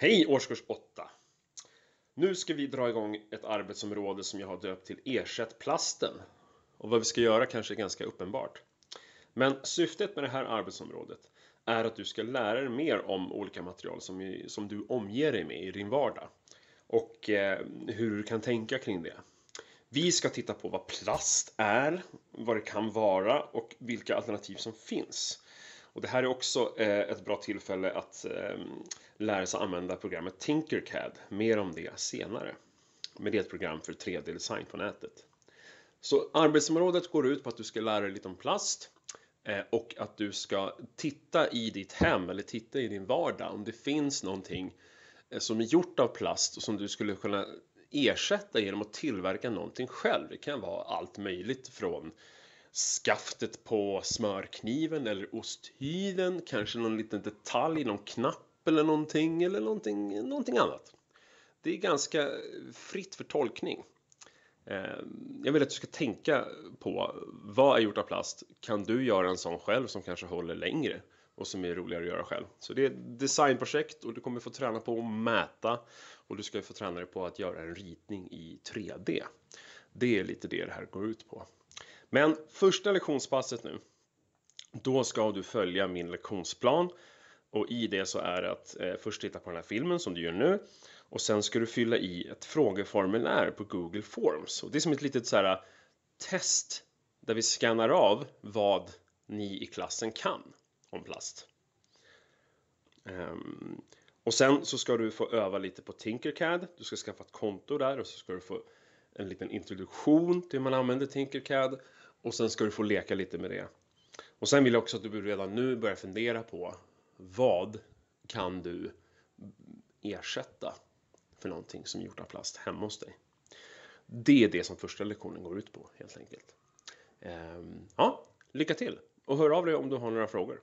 Hej årskurs 8! Nu ska vi dra igång ett arbetsområde som jag har döpt till Ersätt plasten. Och vad vi ska göra kanske är ganska uppenbart. Men syftet med det här arbetsområdet är att du ska lära dig mer om olika material som, som du omger dig med i din vardag och eh, hur du kan tänka kring det. Vi ska titta på vad plast är, vad det kan vara och vilka alternativ som finns. Och det här är också eh, ett bra tillfälle att ehm, lära sig använda programmet Tinkercad. Mer om det senare. Men det är ett program för 3D-design på nätet. Så arbetsområdet går ut på att du ska lära dig lite om plast eh, och att du ska titta i ditt hem eller titta i din vardag om det finns någonting eh, som är gjort av plast och som du skulle kunna ersätta genom att tillverka någonting själv. Det kan vara allt möjligt från skaftet på smörkniven eller osthyveln, kanske någon liten detalj, någon knapp eller någonting eller någonting, någonting annat. Det är ganska fritt för tolkning. Ehm, jag vill att du ska tänka på vad är gjort av plast? Kan du göra en sån själv som kanske håller längre och som är roligare att göra själv? Så det är ett designprojekt och du kommer få träna på att mäta och du ska få träna dig på att göra en ritning i 3D. Det är lite det det här går ut på. Men första lektionspasset nu, då ska du följa min lektionsplan och i det så är det att eh, först titta på den här filmen som du gör nu och sen ska du fylla i ett frågeformulär på Google Forms och det är som ett litet så här eh, test där vi skannar av vad ni i klassen kan om plast. Ehm, och sen så ska du få öva lite på Tinkercad. Du ska skaffa ett konto där och så ska du få en liten introduktion till hur man använder Tinkercad och sen ska du få leka lite med det. Och sen vill jag också att du redan nu börjar fundera på vad kan du ersätta för någonting som är gjort av plast hemma hos dig? Det är det som första lektionen går ut på helt enkelt. Ehm, ja, lycka till och hör av dig om du har några frågor.